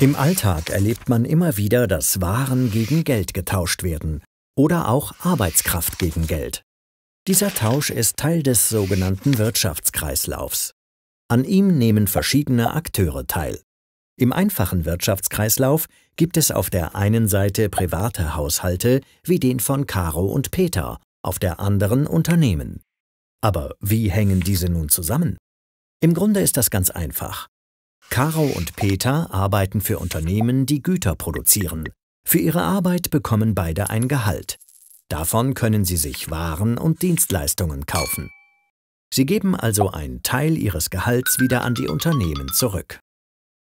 Im Alltag erlebt man immer wieder, dass Waren gegen Geld getauscht werden oder auch Arbeitskraft gegen Geld. Dieser Tausch ist Teil des sogenannten Wirtschaftskreislaufs. An ihm nehmen verschiedene Akteure teil. Im einfachen Wirtschaftskreislauf gibt es auf der einen Seite private Haushalte wie den von Caro und Peter, auf der anderen Unternehmen. Aber wie hängen diese nun zusammen? Im Grunde ist das ganz einfach. Caro und Peter arbeiten für Unternehmen, die Güter produzieren. Für ihre Arbeit bekommen beide ein Gehalt. Davon können sie sich Waren und Dienstleistungen kaufen. Sie geben also einen Teil ihres Gehalts wieder an die Unternehmen zurück.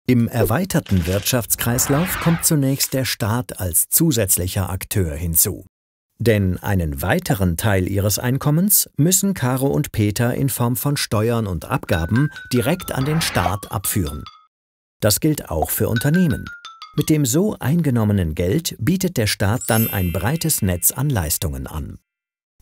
Im erweiterten Wirtschaftskreislauf kommt zunächst der Staat als zusätzlicher Akteur hinzu. Denn einen weiteren Teil ihres Einkommens müssen Caro und Peter in Form von Steuern und Abgaben direkt an den Staat abführen. Das gilt auch für Unternehmen. Mit dem so eingenommenen Geld bietet der Staat dann ein breites Netz an Leistungen an.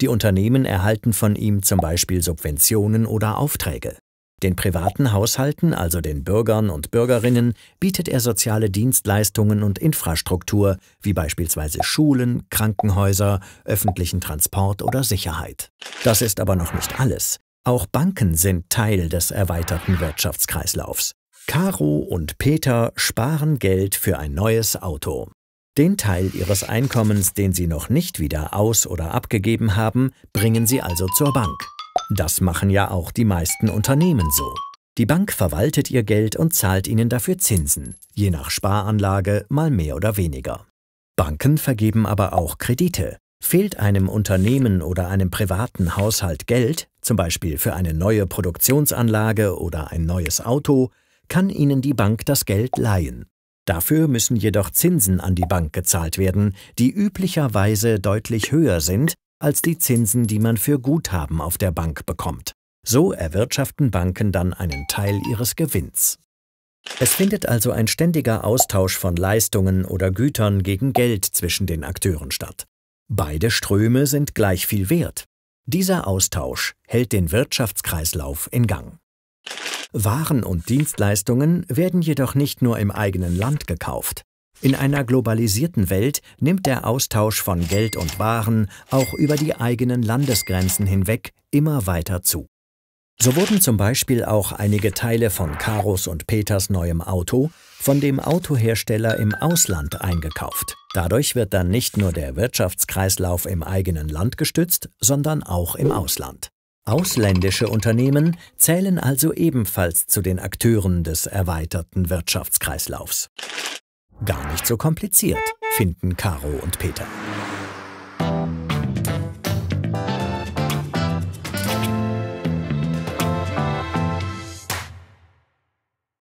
Die Unternehmen erhalten von ihm zum Beispiel Subventionen oder Aufträge. Den privaten Haushalten, also den Bürgern und Bürgerinnen, bietet er soziale Dienstleistungen und Infrastruktur, wie beispielsweise Schulen, Krankenhäuser, öffentlichen Transport oder Sicherheit. Das ist aber noch nicht alles. Auch Banken sind Teil des erweiterten Wirtschaftskreislaufs. Caro und Peter sparen Geld für ein neues Auto. Den Teil ihres Einkommens, den sie noch nicht wieder aus- oder abgegeben haben, bringen sie also zur Bank. Das machen ja auch die meisten Unternehmen so. Die Bank verwaltet ihr Geld und zahlt ihnen dafür Zinsen, je nach Sparanlage mal mehr oder weniger. Banken vergeben aber auch Kredite. Fehlt einem Unternehmen oder einem privaten Haushalt Geld, zum Beispiel für eine neue Produktionsanlage oder ein neues Auto, kann ihnen die Bank das Geld leihen. Dafür müssen jedoch Zinsen an die Bank gezahlt werden, die üblicherweise deutlich höher sind als die Zinsen, die man für Guthaben auf der Bank bekommt. So erwirtschaften Banken dann einen Teil ihres Gewinns. Es findet also ein ständiger Austausch von Leistungen oder Gütern gegen Geld zwischen den Akteuren statt. Beide Ströme sind gleich viel wert. Dieser Austausch hält den Wirtschaftskreislauf in Gang. Waren und Dienstleistungen werden jedoch nicht nur im eigenen Land gekauft. In einer globalisierten Welt nimmt der Austausch von Geld und Waren auch über die eigenen Landesgrenzen hinweg immer weiter zu. So wurden zum Beispiel auch einige Teile von Karos und Peters neuem Auto von dem Autohersteller im Ausland eingekauft. Dadurch wird dann nicht nur der Wirtschaftskreislauf im eigenen Land gestützt, sondern auch im Ausland. Ausländische Unternehmen zählen also ebenfalls zu den Akteuren des erweiterten Wirtschaftskreislaufs. Gar nicht so kompliziert, finden Caro und Peter.